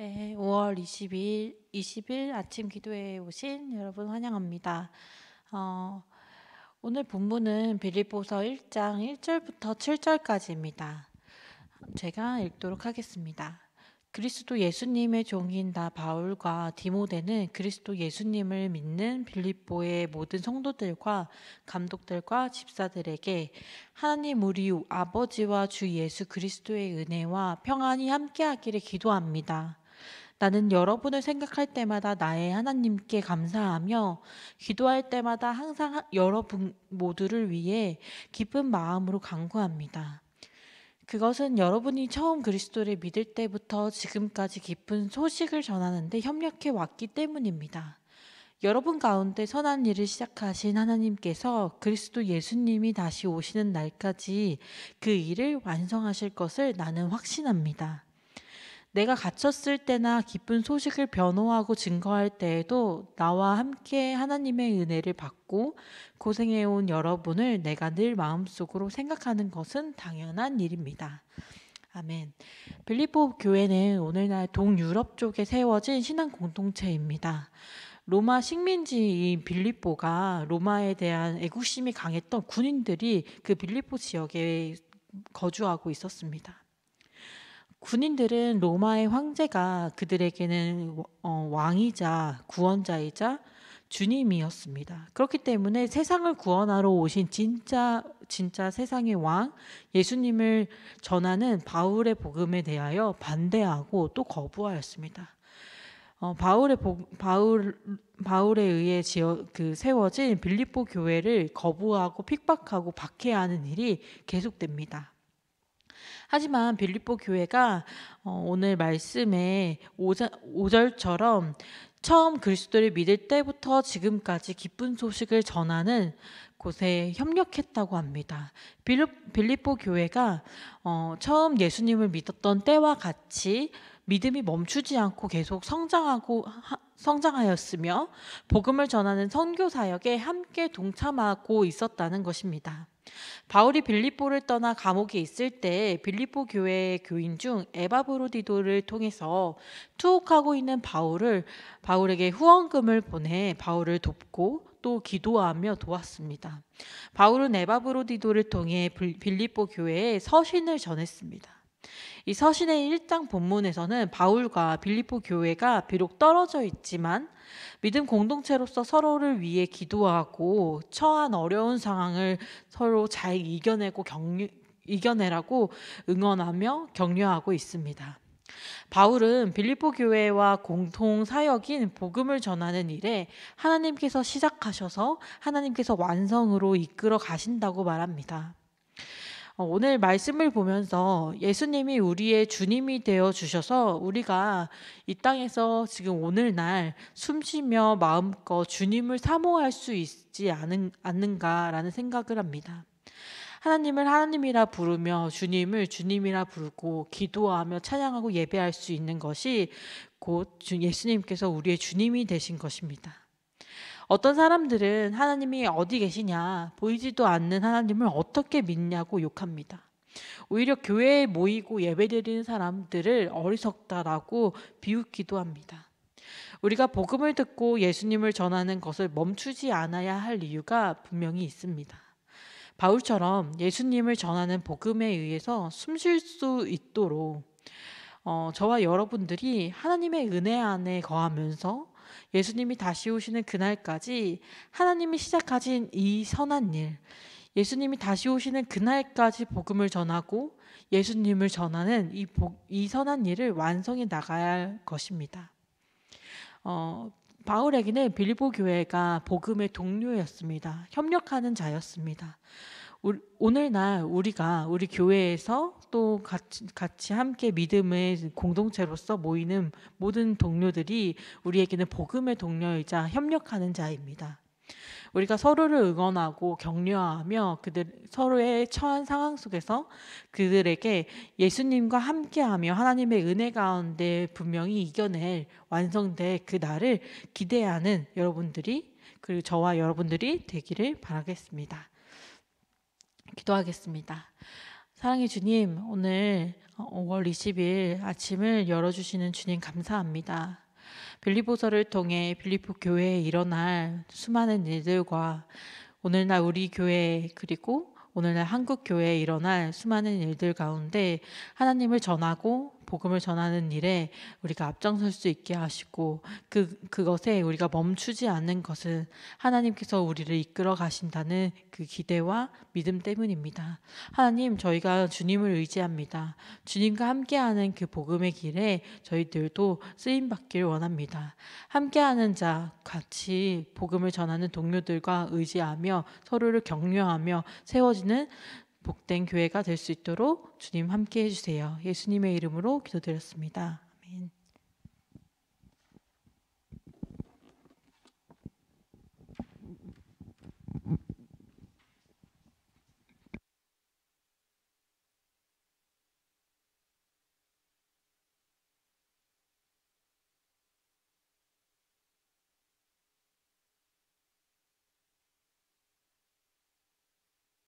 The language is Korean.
네, 5월 20일, 20일 아침 기도회에 오신 여러분 환영합니다. 어, 오늘 본문은 빌립보서 1장 1절부터 7절까지입니다. 제가 읽도록 하겠습니다. 그리스도 예수님의 종인 나 바울과 디모데는 그리스도 예수님을 믿는 빌립보의 모든 성도들과 감독들과 집사들에게 하나님 우리 아버지와 주 예수 그리스도의 은혜와 평안이 함께하기를 기도합니다. 나는 여러분을 생각할 때마다 나의 하나님께 감사하며 기도할 때마다 항상 여러분 모두를 위해 기쁜 마음으로 간구합니다. 그것은 여러분이 처음 그리스도를 믿을 때부터 지금까지 깊은 소식을 전하는데 협력해 왔기 때문입니다. 여러분 가운데 선한 일을 시작하신 하나님께서 그리스도 예수님이 다시 오시는 날까지 그 일을 완성하실 것을 나는 확신합니다. 내가 갇혔을 때나 기쁜 소식을 변호하고 증거할 때에도 나와 함께 하나님의 은혜를 받고 고생해온 여러분을 내가 늘 마음속으로 생각하는 것은 당연한 일입니다. 아멘. 빌리포 교회는 오늘날 동유럽 쪽에 세워진 신앙 공동체입니다. 로마 식민지인 빌립보가 로마에 대한 애국심이 강했던 군인들이 그 빌립보 지역에 거주하고 있었습니다. 군인들은 로마의 황제가 그들에게는 어, 어, 왕이자 구원자이자 주님이었습니다. 그렇기 때문에 세상을 구원하러 오신 진짜 진짜 세상의 왕 예수님을 전하는 바울의 복음에 대하여 반대하고 또 거부하였습니다. 어, 바울의 복, 바울 바울에 의해 지어 그 세워진 빌립보 교회를 거부하고 핍박하고 박해하는 일이 계속됩니다. 하지만 빌립보 교회가 어, 오늘 말씀에 오절처럼 처음 그리스도를 믿을 때부터 지금까지 기쁜 소식을 전하는 곳에 협력했다고 합니다. 빌립보 교회가 어, 처음 예수님을 믿었던 때와 같이 믿음이 멈추지 않고 계속 성장하고 성장하였으며 복음을 전하는 선교 사역에 함께 동참하고 있었다는 것입니다. 바울이 빌립보를 떠나 감옥에 있을 때 빌립보 교회의 교인 중 에바브로디도를 통해서 투옥하고 있는 바울을 바울에게 후원금을 보내 바울을 돕고 또 기도하며 도왔습니다. 바울은 에바브로디도를 통해 빌립보 교회에 서신을 전했습니다. 이 서신의 1장 본문에서는 바울과 빌리포 교회가 비록 떨어져 있지만 믿음 공동체로서 서로를 위해 기도하고 처한 어려운 상황을 서로 잘 이겨내고 격려, 이겨내라고 응원하며 격려하고 있습니다. 바울은 빌립보 교회와 공통 사역인 복음을 전하는 일에 하나님께서 시작하셔서 하나님께서 완성으로 이끌어 가신다고 말합니다. 어, 오늘 말씀을 보면서 예수님이 우리의 주님이 되어 주셔서 우리가 이 땅에서 지금 오늘날 숨쉬며 마음껏 주님을 사모할 수 있지 않은, 않는가라는 생각을 합니다. 하나님을 하나님이라 부르며 주님을 주님이라 부르고 기도하며 찬양하고 예배할 수 있는 것이 곧 예수님께서 우리의 주님이 되신 것입니다. 어떤 사람들은 하나님이 어디 계시냐, 보이지도 않는 하나님을 어떻게 믿냐고 욕합니다. 오히려 교회에 모이고 예배드리는 사람들을 어리석다라고 비웃기도 합니다. 우리가 복음을 듣고 예수님을 전하는 것을 멈추지 않아야 할 이유가 분명히 있습니다. 바울처럼 예수님을 전하는 복음에 의해서 숨 쉴 수 있도록 어, 저와 여러분들이 하나님의 은혜 안에 거하면서 예수님이 다시 오시는 그날까지 하나님이 시작하신 이 선한 일, 예수님이 다시 오시는 그날까지 복음을 전하고 예수님을 전하는 이, 복, 이 선한 일을 완성해 나가야 할 것입니다. 어, 바울에게는 빌리보 교회가 복음의 동료였습니다. 협력하는 자였습니다. 오늘날 우리가 우리 교회에서 또 같이, 같이 함께 믿음의 공동체로서 모이는 모든 동료들이 우리에게는 복음의 동료이자 협력하는 자입니다. 우리가 서로를 응원하고 격려하며 그들 서로의 처한 상황 속에서 그들에게 예수님과 함께하며 하나님의 은혜 가운데 분명히 이겨낼 완성될 그 날을 기대하는 여러분들이 그리고 저와 여러분들이 되기를 바라겠습니다. 기도하겠습니다. 사랑의 주님, 오늘 5월 어, 20일 아침을 열어주시는 주님 감사합니다. 빌리보서를 통해 빌리보 교회에 일어날 수많은 일들과 오늘날 우리 교회 그리고 오늘날 한국 교회에 일어날 수많은 일들 가운데 하나님을 전하고 복음을 전하는 일에 우리가 앞장설 수 있게 하시고 그 그것에 우리가 멈추지 않는 것은 하나님께서 우리를 이끌어 가신다는 그 기대와 믿음 때문입니다. 하나님 저희가 주님을 의지합니다. 주님과 함께하는 그 복음의 길에 저희들도 쓰임 받길 원합니다. 함께하는 자 같이 복음을 전하는 동료들과 의지하며 서로를 격려하며 세워지 나는 복된 교회가 될 수 있도록 주님 함께 해주세요. 예수님의 이름으로 기도드렸습니다. 아멘.